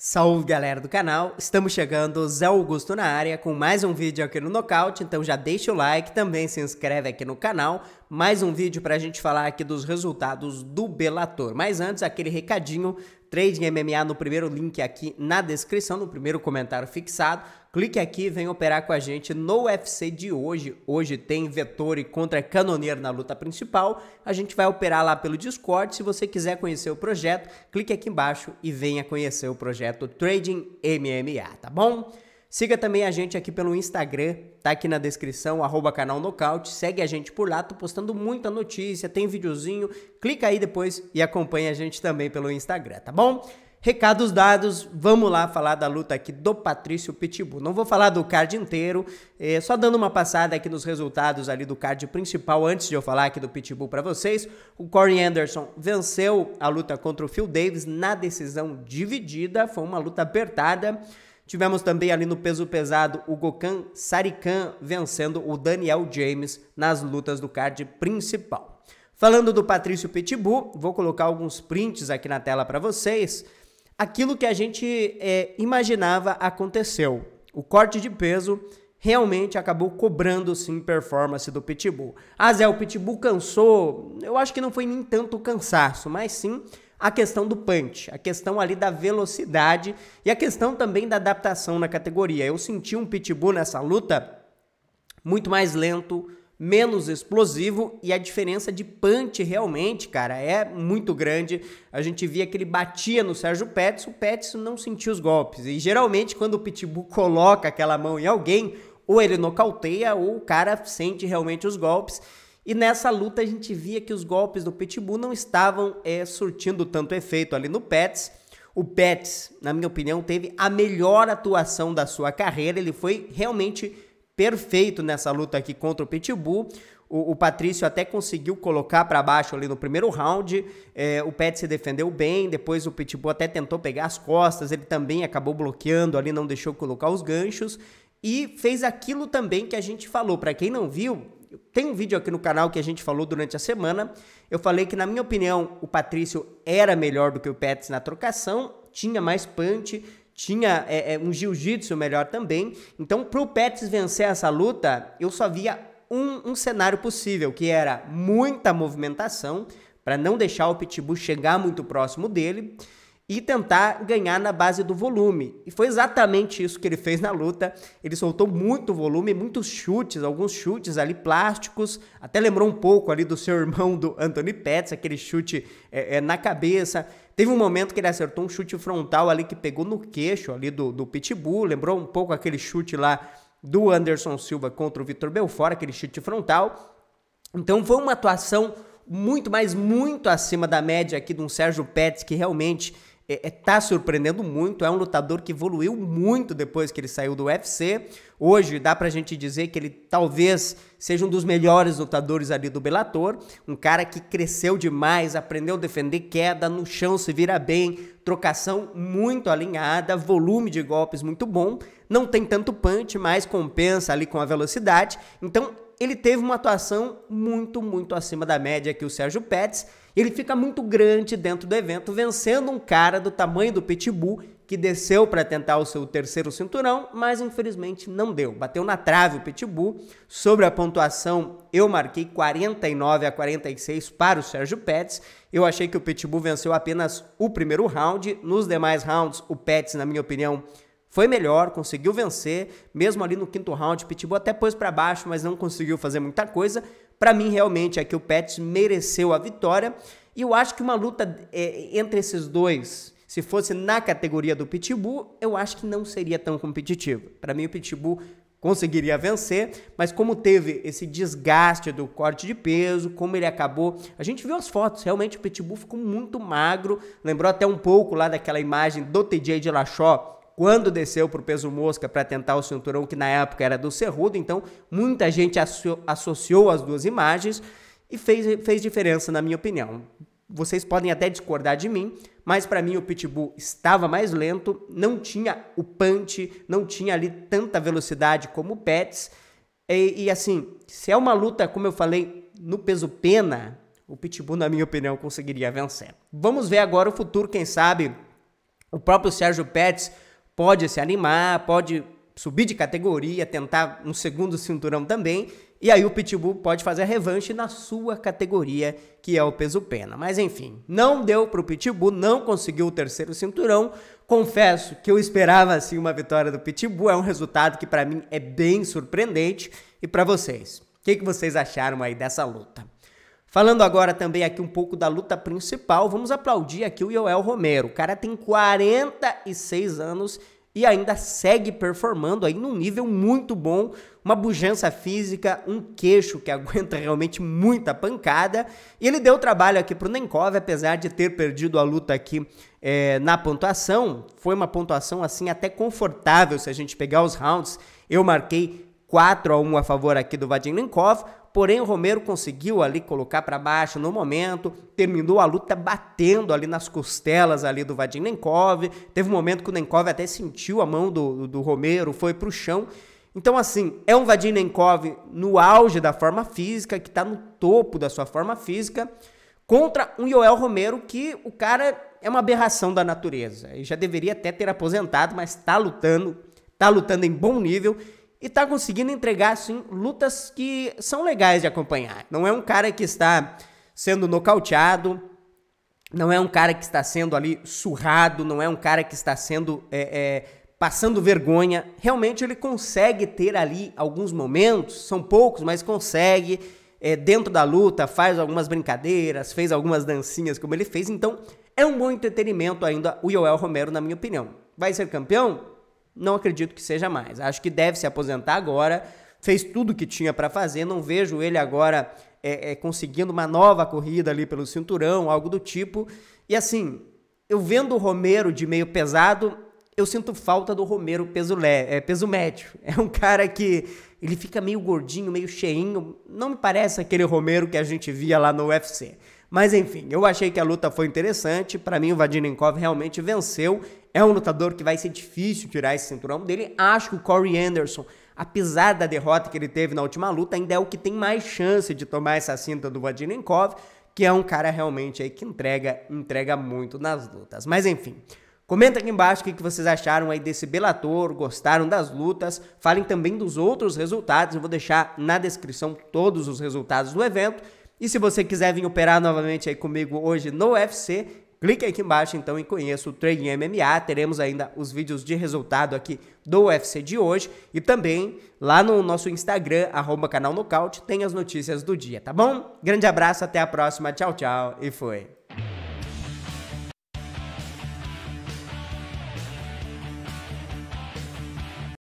Salve galera do canal, estamos chegando, Zé Augusto na área com mais um vídeo aqui no Nocaute, então já deixa o like, também se inscreve aqui no canal, mais um vídeo para a gente falar aqui dos resultados do Bellator. Mas antes, aquele recadinho Trading MMA no primeiro link aqui na descrição, no primeiro comentário fixado. Clique aqui e vem operar com a gente no UFC de hoje. Hoje tem Vettori contra Canoneiro na luta principal. A gente vai operar lá pelo Discord. Se você quiser conhecer o projeto, clique aqui embaixo e venha conhecer o projeto Trading MMA, tá bom? Siga também a gente aqui pelo Instagram, tá aqui na descrição, arroba canal Nocaute. Segue a gente por lá, tô postando muita notícia, tem videozinho. Clica aí depois e acompanha a gente também pelo Instagram, tá bom? Recados dados, vamos lá falar da luta aqui do Patrício Pitbull. Não vou falar do card inteiro, é, só dando uma passada aqui nos resultados ali do card principal antes de eu falar aqui do Pitbull para vocês. O Corey Anderson venceu a luta contra o Phil Davis na decisão dividida, foi uma luta apertada. Tivemos também ali no peso pesado o Gokhan Sarikan vencendo o Daniel James nas lutas do card principal. Falando do Patrício Pitbull, vou colocar alguns prints aqui na tela para vocês. Aquilo que a gente é, imaginava aconteceu. O corte de peso realmente acabou cobrando sim performance do Pitbull. Ah, Zé, o Pitbull cansou. Eu acho que não foi nem tanto cansaço, mas sim a questão do punch, a questão ali da velocidade e a questão também da adaptação na categoria. Eu senti um pitbull nessa luta muito mais lento, menos explosivo e a diferença de punch realmente, cara, é muito grande. A gente via que ele batia no Sérgio Pérez, o Pérez não sentia os golpes. E geralmente quando o Pitbull coloca aquela mão em alguém, ou ele nocauteia ou o cara sente realmente os golpes. E nessa luta a gente via que os golpes do Pitbull não estavam é, surtindo tanto efeito ali no Pets. O Pets, na minha opinião, teve a melhor atuação da sua carreira. Ele foi realmente perfeito nessa luta aqui contra o Pitbull. O, o Patrício até conseguiu colocar para baixo ali no primeiro round. É, o Pet se defendeu bem. Depois o Pitbull até tentou pegar as costas. Ele também acabou bloqueando ali, não deixou colocar os ganchos. E fez aquilo também que a gente falou. Para quem não viu, tem um vídeo aqui no canal que a gente falou durante a semana. Eu falei que, na minha opinião, o Patrício era melhor do que o Pets na trocação, tinha mais punch, tinha é, é, um jiu-jitsu melhor também. Então, pro Pets vencer essa luta, eu só via um, um cenário possível, que era muita movimentação, para não deixar o Pitbull chegar muito próximo dele e tentar ganhar na base do volume. E foi exatamente isso que ele fez na luta. Ele soltou muito volume, muitos chutes, alguns chutes ali plásticos. Até lembrou um pouco ali do seu irmão do Anthony Pettis, aquele chute é, é, na cabeça. Teve um momento que ele acertou um chute frontal ali que pegou no queixo ali do, do Pitbull. Lembrou um pouco aquele chute lá do Anderson Silva contra o Vitor Belfort, aquele chute frontal. Então foi uma atuação muito, mas muito acima da média aqui de um Sérgio Pérez que realmente é, é, tá surpreendendo muito, é um lutador que evoluiu muito depois que ele saiu do UFC. Hoje dá a gente dizer que ele talvez seja um dos melhores lutadores ali do Bellator, um cara que cresceu demais, aprendeu a defender queda, no chão se vira bem, trocação muito alinhada, volume de golpes muito bom, não tem tanto punch, mas compensa ali com a velocidade. Então ele teve uma atuação muito, muito acima da média que o Sérgio Pérez. Ele fica muito grande dentro do evento, vencendo um cara do tamanho do Pitbull, que desceu para tentar o seu terceiro cinturão, mas infelizmente não deu. Bateu na trave o Pitbull. Sobre a pontuação, eu marquei 49 a 46 para o Sérgio Pérez. Eu achei que o Pitbull venceu apenas o primeiro round. Nos demais rounds, o Pérez, na minha opinião, foi melhor, conseguiu vencer, mesmo ali no quinto round, Pitbull até pôs para baixo, mas não conseguiu fazer muita coisa. Para mim, realmente, é que o Pets mereceu a vitória. E eu acho que uma luta é, entre esses dois, se fosse na categoria do Pitbull, eu acho que não seria tão competitiva. Para mim, o Pitbull conseguiria vencer, mas como teve esse desgaste do corte de peso, como ele acabou, a gente viu as fotos, realmente o Pitbull ficou muito magro, lembrou até um pouco lá daquela imagem do TJ de Lachó quando desceu para o peso mosca para tentar o cinturão que na época era do Cerrudo, então muita gente asso associou as duas imagens e fez, fez diferença, na minha opinião. Vocês podem até discordar de mim, mas para mim o Pitbull estava mais lento, não tinha o punch, não tinha ali tanta velocidade como o Pets. E, e assim, se é uma luta, como eu falei, no peso pena, o Pitbull, na minha opinião, conseguiria vencer. Vamos ver agora o futuro, quem sabe o próprio Sérgio Pets pode se animar, pode subir de categoria, tentar um segundo cinturão também. E aí o Pitbull pode fazer a revanche na sua categoria, que é o peso pena. Mas enfim, não deu para o Pitbull, não conseguiu o terceiro cinturão. Confesso que eu esperava assim uma vitória do Pitbull, é um resultado que para mim é bem surpreendente e para vocês. O que, que vocês acharam aí dessa luta? Falando agora também aqui um pouco da luta principal, vamos aplaudir aqui o Yoel Romero. O cara tem 46 anos e ainda segue performando aí num nível muito bom, uma bujança física, um queixo que aguenta realmente muita pancada. E ele deu trabalho aqui pro Nenkov, apesar de ter perdido a luta aqui é, na pontuação. Foi uma pontuação assim até confortável se a gente pegar os rounds. Eu marquei 4 a 1 a favor aqui do Vadim Nenkov, porém o Romero conseguiu ali colocar para baixo no momento, terminou a luta batendo ali nas costelas ali do Vadim Nenkov, teve um momento que o Nenkov até sentiu a mão do, do Romero, foi para o chão, então, assim, é um Vadim Nenkov no auge da forma física, que está no topo da sua forma física, contra um Yoel Romero que o cara é uma aberração da natureza. E já deveria até ter aposentado, mas está lutando, está lutando em bom nível e tá conseguindo entregar, assim, lutas que são legais de acompanhar. Não é um cara que está sendo nocauteado, não é um cara que está sendo ali surrado, não é um cara que está sendo é, é, passando vergonha. Realmente ele consegue ter ali alguns momentos, são poucos, mas consegue. É, dentro da luta, faz algumas brincadeiras, fez algumas dancinhas como ele fez, então é um bom entretenimento ainda o Joel Romero, na minha opinião. Vai ser campeão? Não acredito que seja mais. Acho que deve se aposentar agora. Fez tudo o que tinha para fazer. Não vejo ele agora é, é, conseguindo uma nova corrida ali pelo cinturão, algo do tipo. E assim, eu vendo o Romero de meio pesado, eu sinto falta do Romero peso, é, peso médio. É um cara que ele fica meio gordinho, meio cheinho. Não me parece aquele Romero que a gente via lá no UFC. Mas enfim, eu achei que a luta foi interessante. Para mim, o Vadinenkov realmente venceu. É um lutador que vai ser difícil tirar esse cinturão dele. Acho que o Corey Anderson, apesar da derrota que ele teve na última luta, ainda é o que tem mais chance de tomar essa cinta do Vadinenkov, que é um cara realmente aí que entrega, entrega muito nas lutas. Mas enfim. Comenta aqui embaixo o que vocês acharam aí desse Belator, gostaram das lutas, falem também dos outros resultados, eu vou deixar na descrição todos os resultados do evento e se você quiser vir operar novamente aí comigo hoje no UFC, clique aqui embaixo então e conheça o Trading MMA. Teremos ainda os vídeos de resultado aqui do UFC de hoje e também lá no nosso Instagram, arroba canal Nocaute, tem as notícias do dia, tá bom? Grande abraço, até a próxima, tchau, tchau e foi!